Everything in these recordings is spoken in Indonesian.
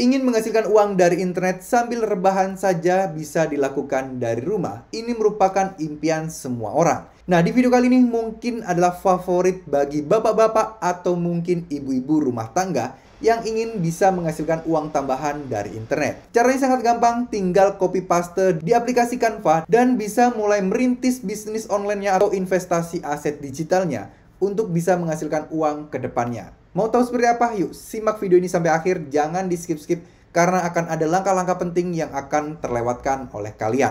Ingin menghasilkan uang dari internet sambil rebahan saja bisa dilakukan dari rumah. Ini merupakan impian semua orang. Nah, di video kali ini mungkin adalah favorit bagi bapak-bapak atau mungkin ibu-ibu rumah tangga yang ingin bisa menghasilkan uang tambahan dari internet. Caranya sangat gampang, tinggal copy paste di aplikasi Canva dan bisa mulai merintis bisnis online-nya atau investasi aset digitalnya untuk bisa menghasilkan uang ke depannya. Mau tahu seperti apa? Yuk simak video ini sampai akhir, jangan di skip-skip karena akan ada langkah-langkah penting yang akan terlewatkan oleh kalian.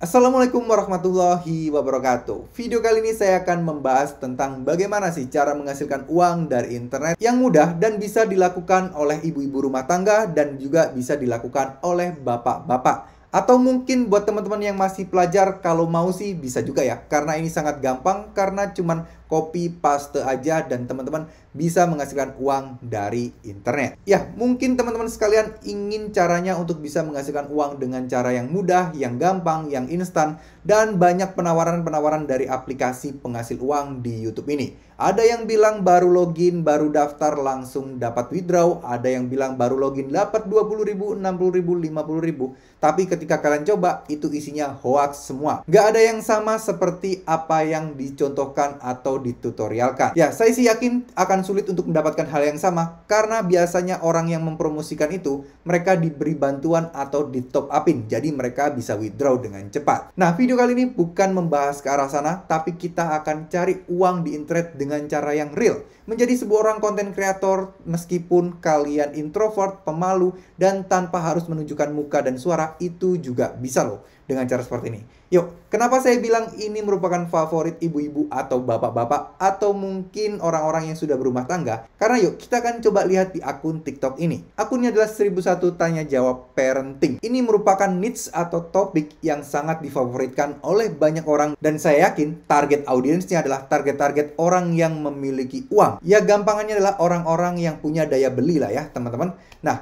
Assalamualaikum warahmatullahi wabarakatuh. Video kali ini saya akan membahas tentang bagaimana sih cara menghasilkan uang dari internet yang mudah dan bisa dilakukan oleh ibu-ibu rumah tangga dan juga bisa dilakukan oleh bapak-bapak. Atau mungkin buat teman-teman yang masih pelajar kalau mau sih bisa juga ya. Karena ini sangat gampang karena cuman copy paste aja dan teman-teman bisa menghasilkan uang dari internet. Ya, mungkin teman-teman sekalian ingin caranya untuk bisa menghasilkan uang dengan cara yang mudah, yang gampang, yang instan, dan banyak penawaran-penawaran dari aplikasi penghasil uang di YouTube ini. Ada yang bilang baru login, baru daftar, langsung dapat withdraw. Ada yang bilang baru login dapat 20 ribu, 60 ribu, 50 ribu. Tapi ketika kalian coba, itu isinya hoax semua. Gak ada yang sama seperti apa yang dicontohkan atau ditutorialkan. Ya, saya sih yakin akan akan sulit untuk mendapatkan hal yang sama karena biasanya orang yang mempromosikan itu mereka diberi bantuan atau di top upin jadi mereka bisa withdraw dengan cepat. Nah, video kali ini bukan membahas ke arah sana tapi kita akan cari uang di internet dengan cara yang real. Menjadi sebuah orang konten kreator meskipun kalian introvert, pemalu dan tanpa harus menunjukkan muka dan suara itu juga bisa loh dengan cara seperti ini. Yuk, kenapa saya bilang ini merupakan favorit ibu-ibu atau bapak-bapak atau mungkin orang-orang yang sudah berumah tangga? Karena yuk, kita akan coba lihat di akun TikTok ini. Akunnya adalah 1001 Tanya Jawab Parenting. Ini merupakan niche atau topik yang sangat difavoritkan oleh banyak orang dan saya yakin target audiensnya adalah target-target orang yang memiliki uang. Ya gampangannya adalah orang-orang yang punya daya beli lah ya, teman-teman. Nah,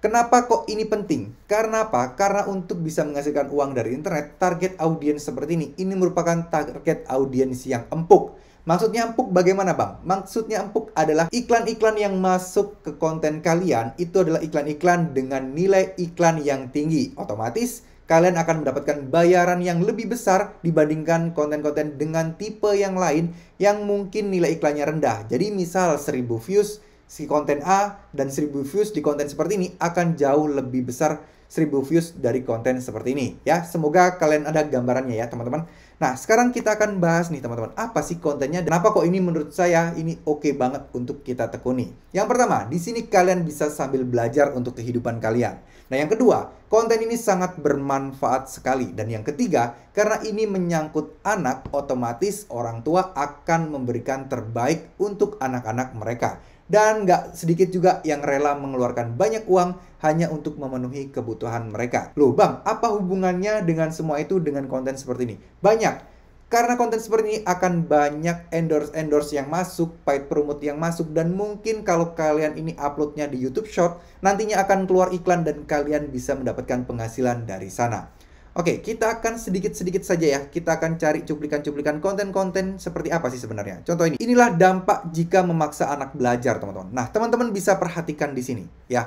Kenapa kok ini penting? Karena apa? Karena untuk bisa menghasilkan uang dari internet, target audiens seperti ini, ini merupakan target audiens yang empuk. Maksudnya empuk bagaimana bang? Maksudnya empuk adalah iklan-iklan yang masuk ke konten kalian itu adalah iklan-iklan dengan nilai iklan yang tinggi. Otomatis kalian akan mendapatkan bayaran yang lebih besar dibandingkan konten-konten dengan tipe yang lain yang mungkin nilai iklannya rendah. Jadi misal 1000 views, si konten A dan 1000 views di konten seperti ini akan jauh lebih besar 1000 views dari konten seperti ini ya. Semoga kalian ada gambarannya ya, teman-teman. Nah, sekarang kita akan bahas nih, teman-teman. Apa sih kontennya? dan apa kok ini menurut saya ini oke okay banget untuk kita tekuni? Yang pertama, di sini kalian bisa sambil belajar untuk kehidupan kalian. Nah, yang kedua, konten ini sangat bermanfaat sekali. Dan yang ketiga, karena ini menyangkut anak, otomatis orang tua akan memberikan terbaik untuk anak-anak mereka dan nggak sedikit juga yang rela mengeluarkan banyak uang hanya untuk memenuhi kebutuhan mereka. Loh bang, apa hubungannya dengan semua itu dengan konten seperti ini? Banyak. Karena konten seperti ini akan banyak endorse-endorse yang masuk, paid promote yang masuk, dan mungkin kalau kalian ini uploadnya di YouTube Short, nantinya akan keluar iklan dan kalian bisa mendapatkan penghasilan dari sana. Oke, kita akan sedikit-sedikit saja ya. Kita akan cari cuplikan-cuplikan konten-konten seperti apa sih sebenarnya. Contoh ini. Inilah dampak jika memaksa anak belajar, teman-teman. Nah, teman-teman bisa perhatikan di sini ya.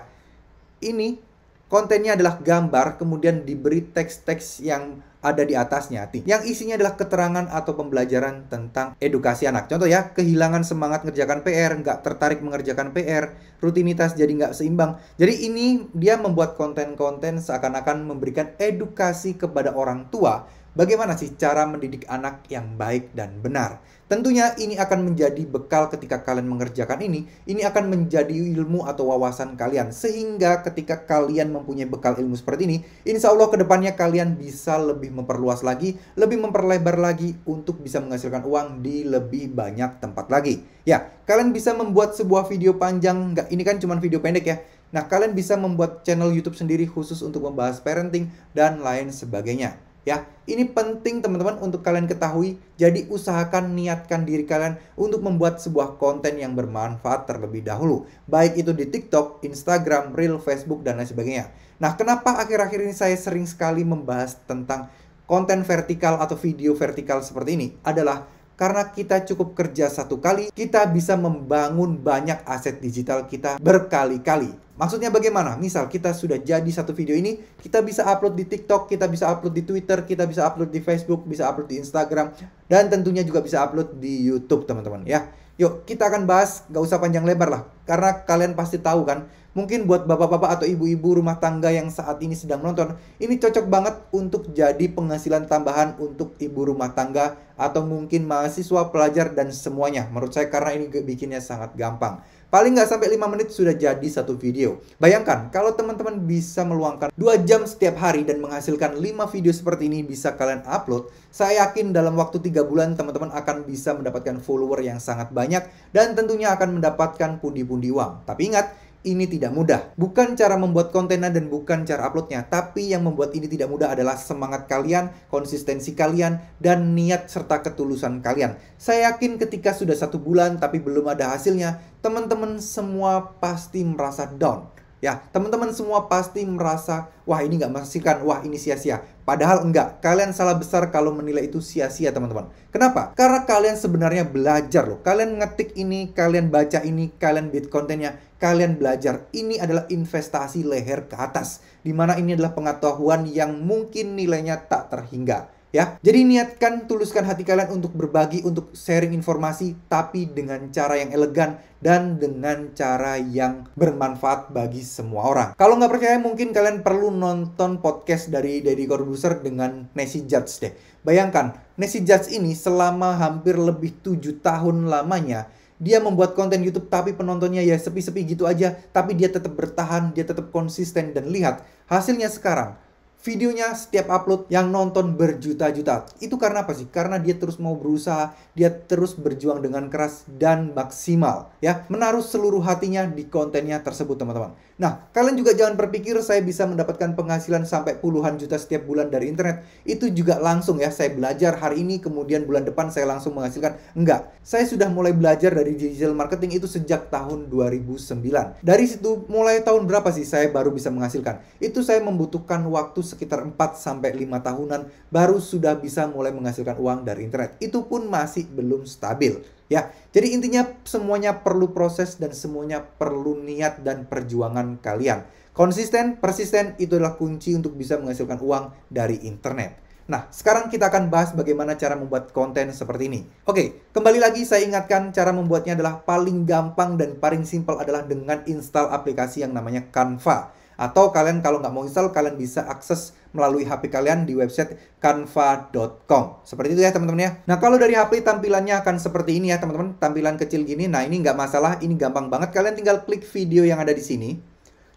Ini kontennya adalah gambar kemudian diberi teks-teks yang ada di atasnya yang isinya adalah keterangan atau pembelajaran tentang edukasi anak. Contoh ya, kehilangan semangat ngerjakan PR, nggak tertarik mengerjakan PR, rutinitas jadi nggak seimbang. Jadi ini dia membuat konten-konten seakan-akan memberikan edukasi kepada orang tua bagaimana sih cara mendidik anak yang baik dan benar. Tentunya ini akan menjadi bekal ketika kalian mengerjakan ini, ini akan menjadi ilmu atau wawasan kalian. Sehingga ketika kalian mempunyai bekal ilmu seperti ini, insya Allah kedepannya kalian bisa lebih memperluas lagi, lebih memperlebar lagi untuk bisa menghasilkan uang di lebih banyak tempat lagi. Ya, kalian bisa membuat sebuah video panjang, nggak ini kan cuma video pendek ya. Nah, kalian bisa membuat channel YouTube sendiri khusus untuk membahas parenting dan lain sebagainya. Ya, ini penting teman-teman untuk kalian ketahui. Jadi usahakan niatkan diri kalian untuk membuat sebuah konten yang bermanfaat terlebih dahulu. Baik itu di TikTok, Instagram, Reel, Facebook, dan lain sebagainya. Nah, kenapa akhir-akhir ini saya sering sekali membahas tentang konten vertikal atau video vertikal seperti ini adalah karena kita cukup kerja satu kali, kita bisa membangun banyak aset digital kita berkali-kali. Maksudnya bagaimana? Misal kita sudah jadi satu video ini, kita bisa upload di TikTok, kita bisa upload di Twitter, kita bisa upload di Facebook, bisa upload di Instagram, dan tentunya juga bisa upload di YouTube, teman-teman ya. Yuk, kita akan bahas, gak usah panjang lebar lah. Karena kalian pasti tahu kan, mungkin buat bapak-bapak atau ibu-ibu rumah tangga yang saat ini sedang menonton, ini cocok banget untuk jadi penghasilan tambahan untuk ibu rumah tangga atau mungkin mahasiswa, pelajar, dan semuanya. Menurut saya karena ini bikinnya sangat gampang. Paling nggak sampai 5 menit sudah jadi satu video. Bayangkan, kalau teman-teman bisa meluangkan 2 jam setiap hari dan menghasilkan 5 video seperti ini bisa kalian upload, saya yakin dalam waktu 3 bulan teman-teman akan bisa mendapatkan follower yang sangat banyak dan tentunya akan mendapatkan pundi-pundi uang. Tapi ingat, ini tidak mudah. Bukan cara membuat kontennya dan bukan cara uploadnya, tapi yang membuat ini tidak mudah adalah semangat kalian, konsistensi kalian, dan niat serta ketulusan kalian. Saya yakin ketika sudah satu bulan tapi belum ada hasilnya, teman-teman semua pasti merasa down. Ya, teman-teman semua pasti merasa, wah ini nggak menghasilkan, wah ini sia-sia. Padahal enggak, kalian salah besar kalau menilai itu sia-sia teman-teman. Kenapa? Karena kalian sebenarnya belajar loh. Kalian ngetik ini, kalian baca ini, kalian beat kontennya, kalian belajar. Ini adalah investasi leher ke atas. Dimana ini adalah pengetahuan yang mungkin nilainya tak terhingga ya. Jadi niatkan tuliskan hati kalian untuk berbagi, untuk sharing informasi tapi dengan cara yang elegan dan dengan cara yang bermanfaat bagi semua orang. Kalau nggak percaya mungkin kalian perlu nonton podcast dari Deddy Corbuzier dengan Nancy Judge deh. Bayangkan, Nancy Judge ini selama hampir lebih tujuh tahun lamanya dia membuat konten YouTube tapi penontonnya ya sepi-sepi gitu aja, tapi dia tetap bertahan, dia tetap konsisten dan lihat hasilnya sekarang videonya setiap upload yang nonton berjuta-juta. Itu karena apa sih? Karena dia terus mau berusaha, dia terus berjuang dengan keras dan maksimal ya, menaruh seluruh hatinya di kontennya tersebut teman-teman. Nah, kalian juga jangan berpikir saya bisa mendapatkan penghasilan sampai puluhan juta setiap bulan dari internet. Itu juga langsung ya, saya belajar hari ini, kemudian bulan depan saya langsung menghasilkan. Enggak, saya sudah mulai belajar dari digital marketing itu sejak tahun 2009. Dari situ, mulai tahun berapa sih saya baru bisa menghasilkan? Itu saya membutuhkan waktu sekitar 4-5 tahunan baru sudah bisa mulai menghasilkan uang dari internet. Itu pun masih belum stabil. Ya, jadi intinya semuanya perlu proses dan semuanya perlu niat dan perjuangan kalian. Konsisten, persisten itu adalah kunci untuk bisa menghasilkan uang dari internet. Nah, sekarang kita akan bahas bagaimana cara membuat konten seperti ini. Oke, kembali lagi saya ingatkan cara membuatnya adalah paling gampang dan paling simpel adalah dengan install aplikasi yang namanya Canva. Atau kalian kalau nggak mau install, kalian bisa akses melalui HP kalian di website canva.com. Seperti itu ya teman-teman ya. Nah kalau dari HP tampilannya akan seperti ini ya teman-teman. Tampilan kecil gini. Nah ini nggak masalah, ini gampang banget. Kalian tinggal klik video yang ada di sini.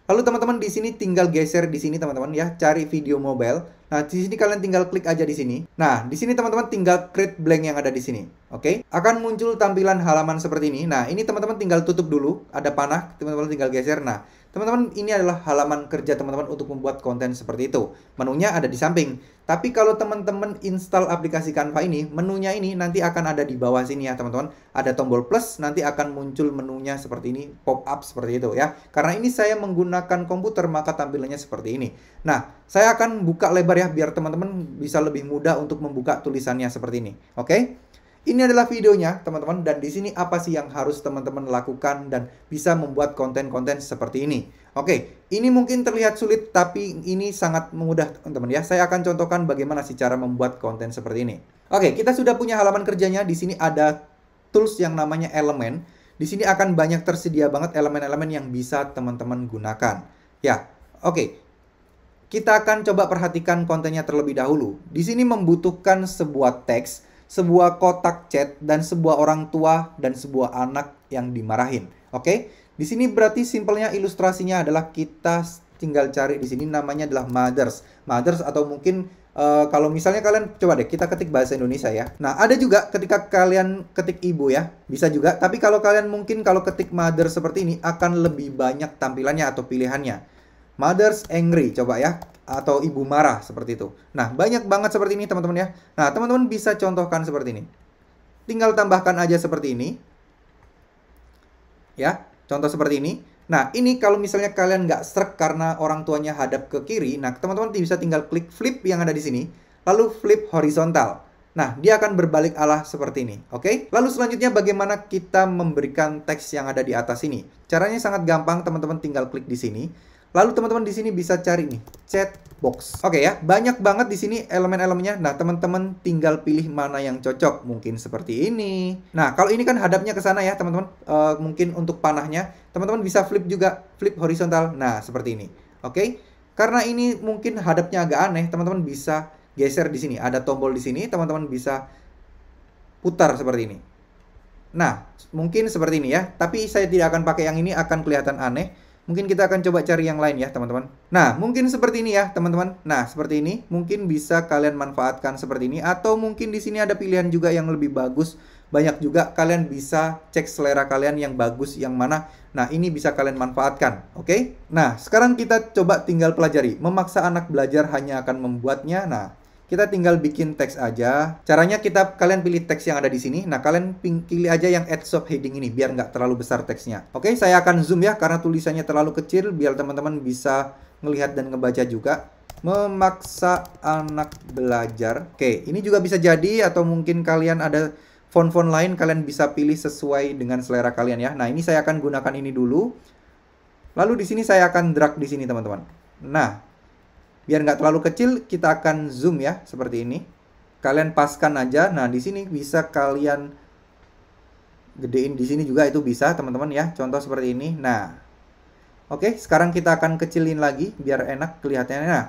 Lalu teman-teman di sini tinggal geser di sini teman-teman ya, cari video mobile. Nah, di sini kalian tinggal klik aja di sini. Nah, di sini teman-teman tinggal create blank yang ada di sini. Oke? Okay? Akan muncul tampilan halaman seperti ini. Nah, ini teman-teman tinggal tutup dulu, ada panah, teman-teman tinggal geser. Nah, Teman-teman, ini adalah halaman kerja teman-teman untuk membuat konten seperti itu. Menunya ada di samping. Tapi kalau teman-teman install aplikasi Canva ini, menunya ini nanti akan ada di bawah sini ya, teman-teman. Ada tombol plus, nanti akan muncul menunya seperti ini, pop up seperti itu ya. Karena ini saya menggunakan komputer, maka tampilannya seperti ini. Nah, saya akan buka lebar ya, biar teman-teman bisa lebih mudah untuk membuka tulisannya seperti ini. Oke? Ini adalah videonya, teman-teman, dan di sini apa sih yang harus teman-teman lakukan dan bisa membuat konten-konten seperti ini. Oke, ini mungkin terlihat sulit, tapi ini sangat mudah, teman-teman ya. Saya akan contohkan bagaimana sih cara membuat konten seperti ini. Oke, kita sudah punya halaman kerjanya. Di sini ada tools yang namanya elemen. Di sini akan banyak tersedia banget elemen-elemen yang bisa teman-teman gunakan. Ya, oke. Kita akan coba perhatikan kontennya terlebih dahulu. Di sini membutuhkan sebuah teks sebuah kotak chat, dan sebuah orang tua dan sebuah anak yang dimarahin. Oke, di sini berarti simpelnya ilustrasinya adalah kita tinggal cari di sini namanya adalah mothers, mothers atau mungkin Uh, kalau misalnya kalian coba deh kita ketik bahasa Indonesia ya. Nah, ada juga ketika kalian ketik ibu ya, bisa juga. Tapi kalau kalian mungkin kalau ketik mother seperti ini akan lebih banyak tampilannya atau pilihannya. Mother's angry, coba ya atau ibu marah seperti itu. Nah, banyak banget seperti ini teman-teman ya. Nah, teman-teman bisa contohkan seperti ini. Tinggal tambahkan aja seperti ini. Ya, contoh seperti ini. Nah, ini kalau misalnya kalian nggak srek karena orang tuanya hadap ke kiri, nah teman-teman bisa tinggal klik flip yang ada di sini, lalu flip horizontal. Nah, dia akan berbalik alah seperti ini, oke? Okay? Lalu selanjutnya bagaimana kita memberikan teks yang ada di atas ini? Caranya sangat gampang, teman-teman tinggal klik di sini. Lalu teman-teman di sini bisa cari nih chat box. Oke okay ya, banyak banget di sini elemen-elemennya. Nah, teman-teman tinggal pilih mana yang cocok. Mungkin seperti ini. Nah, kalau ini kan hadapnya ke sana ya, teman-teman. E, mungkin untuk panahnya, teman-teman bisa flip juga, flip horizontal. Nah, seperti ini. Oke. Okay? Karena ini mungkin hadapnya agak aneh, teman-teman bisa geser di sini. Ada tombol di sini, teman-teman bisa putar seperti ini. Nah, mungkin seperti ini ya. Tapi saya tidak akan pakai yang ini akan kelihatan aneh Mungkin kita akan coba cari yang lain ya, teman-teman. Nah, mungkin seperti ini ya, teman-teman. Nah, seperti ini mungkin bisa kalian manfaatkan seperti ini atau mungkin di sini ada pilihan juga yang lebih bagus. Banyak juga kalian bisa cek selera kalian yang bagus yang mana. Nah, ini bisa kalian manfaatkan, oke? Okay? Nah, sekarang kita coba tinggal pelajari. Memaksa anak belajar hanya akan membuatnya. Nah, kita tinggal bikin teks aja. Caranya kita kalian pilih teks yang ada di sini. Nah, kalian pilih aja yang add subheading ini biar nggak terlalu besar teksnya. Oke, saya akan zoom ya karena tulisannya terlalu kecil biar teman-teman bisa melihat dan ngebaca juga memaksa anak belajar. Oke, ini juga bisa jadi atau mungkin kalian ada font-font lain kalian bisa pilih sesuai dengan selera kalian ya. Nah, ini saya akan gunakan ini dulu. Lalu di sini saya akan drag di sini teman-teman. Nah, Biar nggak terlalu kecil, kita akan zoom ya, seperti ini. Kalian paskan aja. Nah, di sini bisa kalian gedein di sini juga itu bisa, teman-teman ya. Contoh seperti ini. Nah, oke, sekarang kita akan kecilin lagi biar enak kelihatannya. Nah,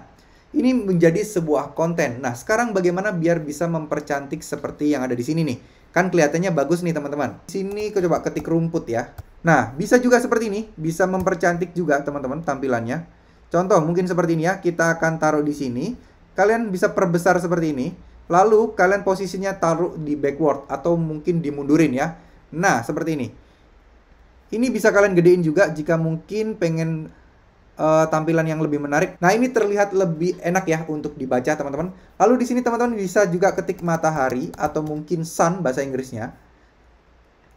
ini menjadi sebuah konten. Nah, sekarang bagaimana biar bisa mempercantik seperti yang ada di sini nih? Kan kelihatannya bagus nih, teman-teman. Di sini coba ketik rumput ya. Nah, bisa juga seperti ini, bisa mempercantik juga teman-teman tampilannya. Contoh mungkin seperti ini ya, kita akan taruh di sini. Kalian bisa perbesar seperti ini. Lalu kalian posisinya taruh di backward atau mungkin dimundurin ya. Nah, seperti ini. Ini bisa kalian gedein juga jika mungkin pengen uh, tampilan yang lebih menarik. Nah, ini terlihat lebih enak ya untuk dibaca, teman-teman. Lalu di sini teman-teman bisa juga ketik matahari atau mungkin sun bahasa Inggrisnya.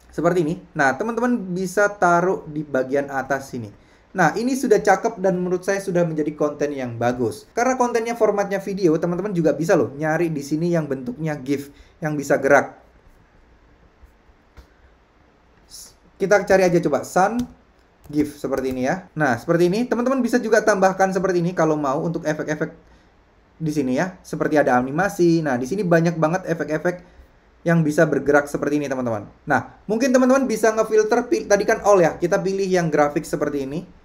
Seperti ini. Nah, teman-teman bisa taruh di bagian atas sini. Nah, ini sudah cakep dan menurut saya sudah menjadi konten yang bagus. Karena kontennya formatnya video, teman-teman juga bisa loh nyari di sini yang bentuknya GIF yang bisa gerak. Kita cari aja coba sun GIF seperti ini ya. Nah, seperti ini teman-teman bisa juga tambahkan seperti ini kalau mau untuk efek-efek di sini ya. Seperti ada animasi. Nah, di sini banyak banget efek-efek yang bisa bergerak seperti ini teman-teman. Nah, mungkin teman-teman bisa ngefilter tadi kan all ya. Kita pilih yang grafik seperti ini.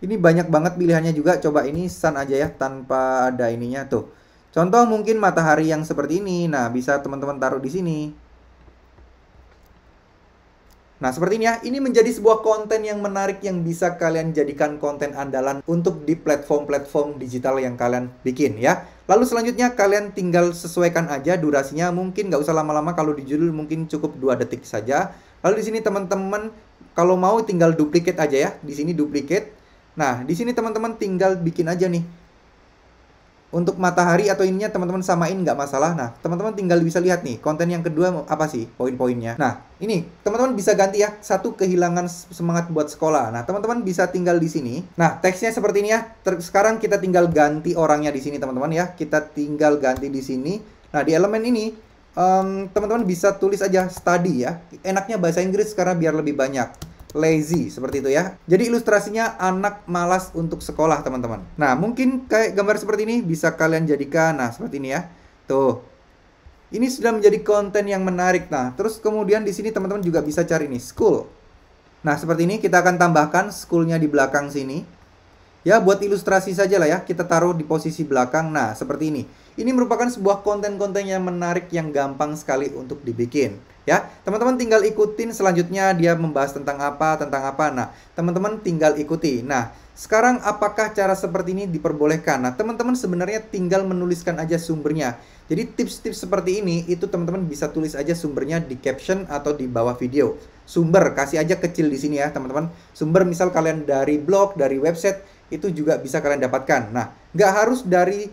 Ini banyak banget pilihannya juga. Coba ini sun aja ya tanpa ada ininya tuh. Contoh mungkin matahari yang seperti ini. Nah, bisa teman-teman taruh di sini. Nah, seperti ini ya. Ini menjadi sebuah konten yang menarik yang bisa kalian jadikan konten andalan untuk di platform-platform digital yang kalian bikin ya. Lalu selanjutnya kalian tinggal sesuaikan aja durasinya. Mungkin nggak usah lama-lama kalau di judul mungkin cukup 2 detik saja. Lalu di sini teman-teman kalau mau tinggal duplikat aja ya. Di sini duplikat Nah, di sini teman-teman tinggal bikin aja nih. Untuk matahari atau ininya teman-teman samain nggak masalah. Nah, teman-teman tinggal bisa lihat nih konten yang kedua apa sih poin-poinnya. Nah, ini teman-teman bisa ganti ya satu kehilangan semangat buat sekolah. Nah, teman-teman bisa tinggal di sini. Nah, teksnya seperti ini ya. Ter sekarang kita tinggal ganti orangnya di sini teman-teman ya. Kita tinggal ganti di sini. Nah, di elemen ini teman-teman um, bisa tulis aja study ya. Enaknya bahasa Inggris karena biar lebih banyak lazy seperti itu ya. Jadi ilustrasinya anak malas untuk sekolah teman-teman. Nah mungkin kayak gambar seperti ini bisa kalian jadikan nah seperti ini ya. Tuh. Ini sudah menjadi konten yang menarik. Nah, terus kemudian di sini teman-teman juga bisa cari nih, school. Nah, seperti ini kita akan tambahkan schoolnya di belakang sini. Ya, buat ilustrasi saja lah ya, kita taruh di posisi belakang. Nah, seperti ini. Ini merupakan sebuah konten-konten yang menarik yang gampang sekali untuk dibikin ya. Teman-teman tinggal ikutin selanjutnya dia membahas tentang apa, tentang apa. Nah, teman-teman tinggal ikuti. Nah, sekarang apakah cara seperti ini diperbolehkan? Nah, teman-teman sebenarnya tinggal menuliskan aja sumbernya. Jadi tips-tips seperti ini itu teman-teman bisa tulis aja sumbernya di caption atau di bawah video. Sumber kasih aja kecil di sini ya, teman-teman. Sumber misal kalian dari blog, dari website itu juga bisa kalian dapatkan. Nah, nggak harus dari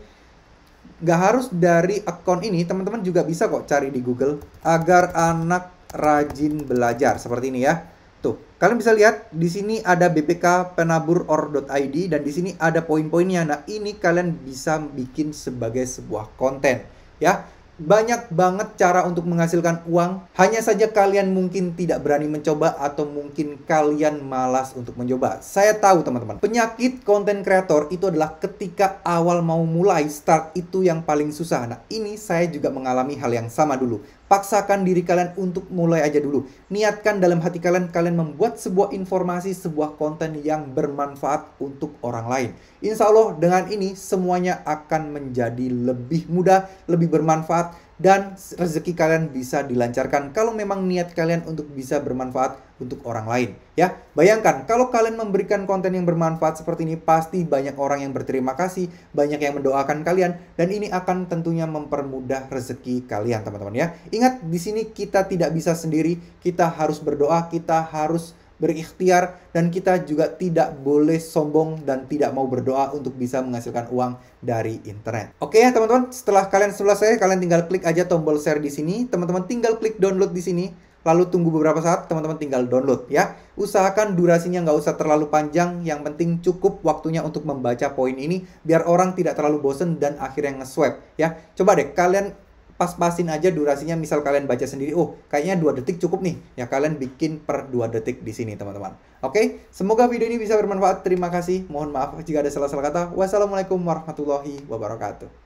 nggak harus dari account ini, teman-teman juga bisa kok cari di Google agar anak rajin belajar seperti ini ya. Tuh, kalian bisa lihat di sini ada BPK Penabur or.id dan di sini ada poin-poinnya. Nah, ini kalian bisa bikin sebagai sebuah konten ya. Banyak banget cara untuk menghasilkan uang, hanya saja kalian mungkin tidak berani mencoba atau mungkin kalian malas untuk mencoba. Saya tahu teman-teman, penyakit konten kreator itu adalah ketika awal mau mulai start itu yang paling susah. Nah ini saya juga mengalami hal yang sama dulu. Paksakan diri kalian untuk mulai aja dulu. Niatkan dalam hati kalian, kalian membuat sebuah informasi, sebuah konten yang bermanfaat untuk orang lain. Insya Allah dengan ini semuanya akan menjadi lebih mudah, lebih bermanfaat, dan rezeki kalian bisa dilancarkan kalau memang niat kalian untuk bisa bermanfaat untuk orang lain ya. Bayangkan kalau kalian memberikan konten yang bermanfaat seperti ini pasti banyak orang yang berterima kasih, banyak yang mendoakan kalian dan ini akan tentunya mempermudah rezeki kalian teman-teman ya. Ingat di sini kita tidak bisa sendiri, kita harus berdoa, kita harus berikhtiar dan kita juga tidak boleh sombong dan tidak mau berdoa untuk bisa menghasilkan uang dari internet. Oke ya teman-teman, setelah kalian selesai kalian tinggal klik aja tombol share di sini. Teman-teman tinggal klik download di sini. Lalu tunggu beberapa saat, teman-teman tinggal download ya. Usahakan durasinya nggak usah terlalu panjang, yang penting cukup waktunya untuk membaca poin ini, biar orang tidak terlalu bosen dan akhirnya nge-swipe ya. Coba deh, kalian pas-pasin aja durasinya misal kalian baca sendiri oh kayaknya dua detik cukup nih ya kalian bikin per dua detik di sini teman-teman oke semoga video ini bisa bermanfaat terima kasih mohon maaf jika ada salah-salah kata wassalamualaikum warahmatullahi wabarakatuh